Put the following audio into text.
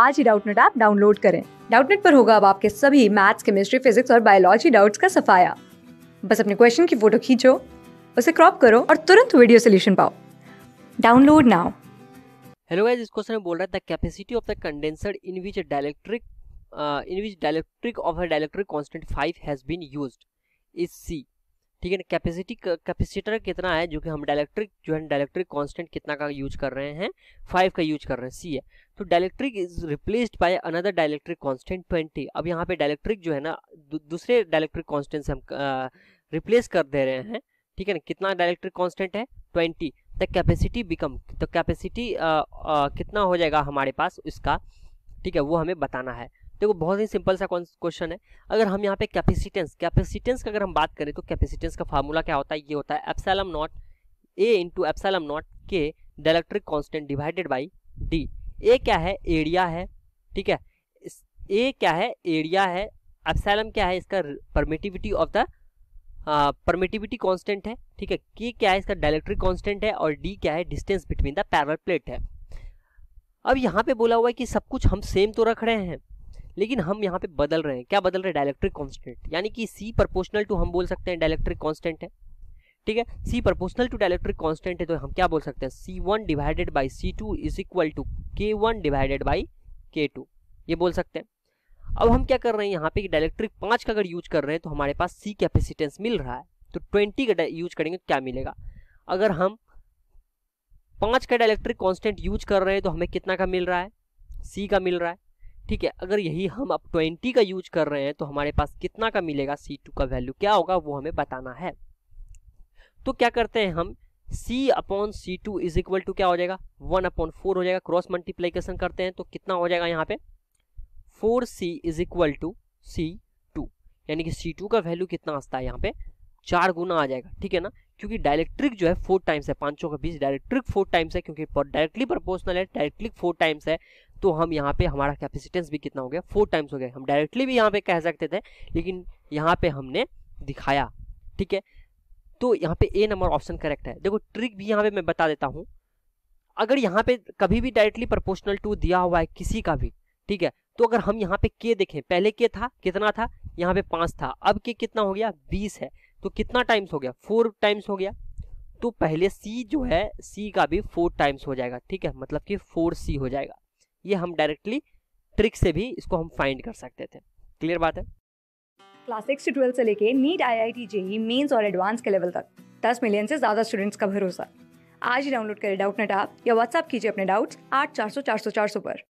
आज ही Doubtnut app download करें डाउटनेट पर होगा अब आपके सभी मैथ्स केमिस्ट्री फिजिक्स और बायोलॉजी डाउट्स का सफाया बस अपने क्वेश्चन की फोटो खींचो उसे क्रॉप करो और तुरंत वीडियो सोल्यूशन पाओ डाउनलोड नाउ हेलो गाइस इस क्वेश्चन में बोल रहा है the capacity of the condenser in which dielectric in which dielectric of a dielectric constant 5 has been used is C ठीक है ना कैपेसिटी कैपेसिटर कितना है जो कि हम डायलेक्ट्रिक जो है डायलेक्ट्रिक कांस्टेंट कितना का यूज कर रहे हैं फाइव का यूज कर रहे हैं सी है तो dielectric is replaced by another dielectric constant twenty अब यहाँ पे डायलेक्ट्रिक जो है ना दूसरे डायलेक्ट्रिक कॉन्स्टेंट से हम रिप्लेस कर दे रहे हैं ठीक है ना कितना डायलेक्ट्रिक कॉन्स्टेंट है ट्वेंटी द कैपेसिटी बिकम तो कैपेसिटी कितना हो जाएगा हमारे पास इसका ठीक है वो हमें बताना है देखो बहुत ही सिंपल सा क्वेश्चन है अगर हम यहाँ पे कैपेसिटेंस कैपेसिटेंस का अगर हम बात करें तो कैपेसिटेंस का फार्मूला क्या होता है ये होता है epsilon naught A into epsilon naught K dielectric constant divided by D A क्या है एरिया है ठीक है ए क्या है एरिया है एप्सैलम क्या है इसका permittivity of the permittivity constant है ठीक है के क्या है इसका डायलेक्ट्रिक कॉन्स्टेंट है और डी क्या है distance between the parallel plate है अब यहाँ पे बोला हुआ है कि सब कुछ हम सेम तो रख रहे हैं लेकिन हम यहाँ पे बदल रहे हैं क्या बदल रहे हैं डायलेक्ट्रिक कॉन्स्टेंट यानी कि सी प्रपोर्शनल टू हम बोल सकते हैं डायलेक्ट्रिक कॉन्स्टेंट है ठीक है C proportional to dielectric constant है तो हम क्या बोल सकते हैं C one divided by C two is equal to K one divided by K two ये बोल सकते हैं अब हम क्या कर रहे हैं यहाँ पे डायलेक्ट्रिक पाँच का अगर यूज कर रहे हैं तो हमारे पास सी कैपेसिटेंस मिल रहा है तो ट्वेंटी का यूज करेंगे तो क्या मिलेगा अगर हम पाँच का डायलैक्ट्रिक कॉन्स्टेंट यूज कर रहे हैं तो हमें कितना का मिल रहा है सी का मिल रहा है ठीक है अगर यही हम अब ट्वेंटी का यूज कर रहे हैं तो हमारे पास कितना का मिलेगा सी टू का वैल्यू क्या होगा वो हमें बताना है तो क्या करते हैं हम c upon C two is equal to क्या हो जाएगा वन अपॉन फोर हो जाएगा क्रॉस मल्टीप्लीकेशन करते हैं तो कितना हो जाएगा यहाँ पे four C is equal to C two यानी कि सी टू का वैल्यू कितना आता है यहाँ पे चार गुना आ जाएगा ठीक है ना क्योंकि डायरेक्ट्रिक जो है फोर टाइम्स है पांचों का बीस डायरेक्ट्रिक फोर टाइम्स है क्योंकि डायरेक्टली प्रपोर्सनल है डायरेक्टली फोर टाइम्स है तो हम यहाँ पे हमारा कैपेसिटेंस भी कितना हो गया फोर टाइम्स हो गया हम डायरेक्टली भी यहाँ पे कह सकते थे लेकिन यहाँ पे हमने दिखाया ठीक है तो यहाँ पे ए नंबर ऑप्शन करेक्ट है देखो ट्रिक भी यहाँ पे मैं बता देता हूँ अगर यहाँ पे कभी भी डायरेक्टली प्रपोर्शनल टू दिया हुआ है किसी का भी ठीक है तो अगर हम यहाँ पे के देखें पहले के था कितना था यहाँ पे पाँच था अब के कितना हो गया बीस है तो कितना टाइम्स हो गया फोर टाइम्स हो गया तो पहले सी जो है सी का भी फोर टाइम्स हो जाएगा ठीक है मतलब कि फोर सी हो जाएगा ये हम डायरेक्टली ट्रिक से भी इसको हम फाइंड कर सकते थे क्लियर बात है क्लास सिक्स से ट्वेल्थ से लेके NEET I I T JEE mains और एडवांस के लेवल तक दस मिलियन से ज़्यादा स्टूडेंट्स का भरोसा आज ही डाउनलोड करें डाउट नेट आप या व्हाट्सअप कीजिए अपने डाउट्स आठ चार सौ चार सौ चार सौ पर